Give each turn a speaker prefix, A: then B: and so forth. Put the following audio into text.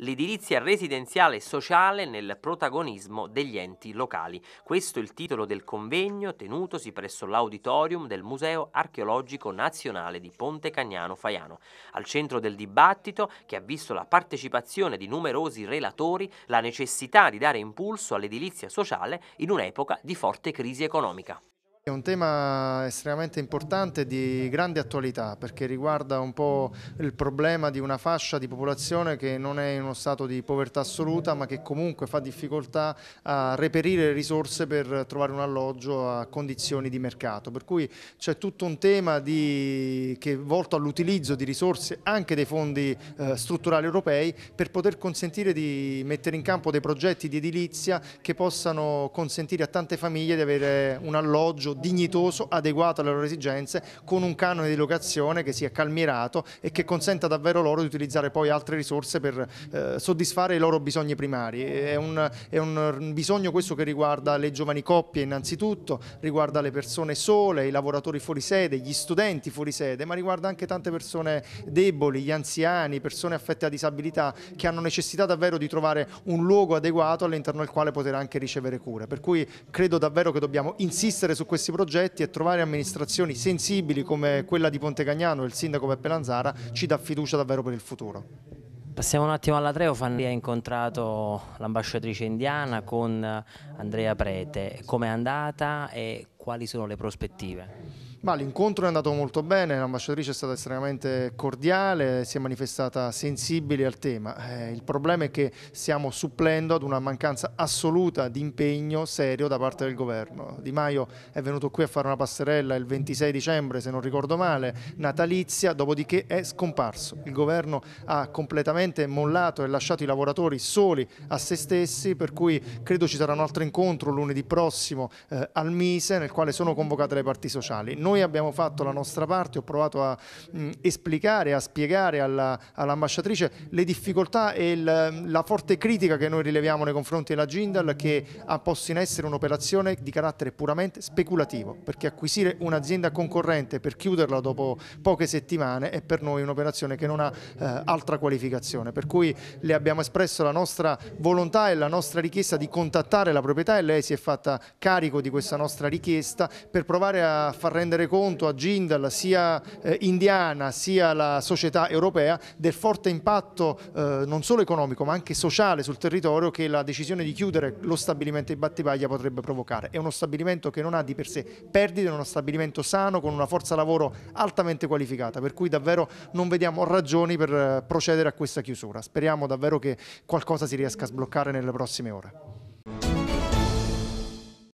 A: l'edilizia residenziale e sociale nel protagonismo degli enti locali. Questo è il titolo del convegno tenutosi presso l'auditorium del Museo Archeologico Nazionale di Ponte Cagnano Faiano. Al centro del dibattito, che ha visto la partecipazione di numerosi relatori, la necessità di dare impulso all'edilizia sociale in un'epoca di forte crisi economica.
B: È un tema estremamente importante di grande attualità perché riguarda un po' il problema di una fascia di popolazione che non è in uno stato di povertà assoluta ma che comunque fa difficoltà a reperire risorse per trovare un alloggio a condizioni di mercato. Per cui c'è tutto un tema di... che è volto all'utilizzo di risorse anche dei fondi eh, strutturali europei per poter consentire di mettere in campo dei progetti di edilizia che possano consentire a tante famiglie di avere un alloggio dignitoso, adeguato alle loro esigenze, con un canone di locazione che sia calmierato e che consenta davvero loro di utilizzare poi altre risorse per eh, soddisfare i loro bisogni primari. È un, è un bisogno questo che riguarda le giovani coppie innanzitutto, riguarda le persone sole, i lavoratori fuori sede, gli studenti fuori sede, ma riguarda anche tante persone deboli, gli anziani, persone affette da disabilità che hanno necessità davvero di trovare un luogo adeguato all'interno del quale poter anche ricevere cure. Per cui credo davvero che dobbiamo insistere su questi questi progetti e trovare amministrazioni sensibili come quella di Ponte Cagnano e il sindaco Beppe Lanzara ci dà fiducia davvero per il futuro.
A: Passiamo un attimo alla Treofan, lì ha incontrato l'ambasciatrice indiana con Andrea Prete, com'è andata e quali sono le prospettive? Ma l'incontro
B: è andato molto bene, l'ambasciatrice è stata estremamente cordiale, si è manifestata sensibile al tema. Eh, il problema è che stiamo supplendo ad una mancanza assoluta di impegno serio da parte del governo. Di Maio è venuto qui a fare una passerella il 26 dicembre, se non ricordo male, natalizia, dopodiché è scomparso. Il governo ha completamente mollato e lasciato i lavoratori soli a se stessi, per cui credo ci sarà un altro incontro lunedì prossimo eh, al Mise nel quale sono convocate le parti sociali noi abbiamo fatto la nostra parte, ho provato a mh, esplicare, a spiegare all'ambasciatrice all le difficoltà e il, la forte critica che noi rileviamo nei confronti della Jindal che ha posto in essere un'operazione di carattere puramente speculativo, perché acquisire un'azienda concorrente per chiuderla dopo poche settimane è per noi un'operazione che non ha eh, altra qualificazione, per cui le abbiamo espresso la nostra volontà e la nostra richiesta di contattare la proprietà e lei si è fatta carico di questa nostra richiesta per provare a far rendere rendere conto a Jindal, sia eh, indiana, sia la società europea, del forte impatto eh, non solo economico ma anche sociale sul territorio che la decisione di chiudere lo stabilimento di Battipaglia potrebbe provocare. È uno stabilimento che non ha di per sé perdite, è uno stabilimento sano con una forza lavoro altamente qualificata, per cui davvero non vediamo ragioni per eh, procedere a questa chiusura. Speriamo davvero che qualcosa si riesca a sbloccare nelle prossime ore.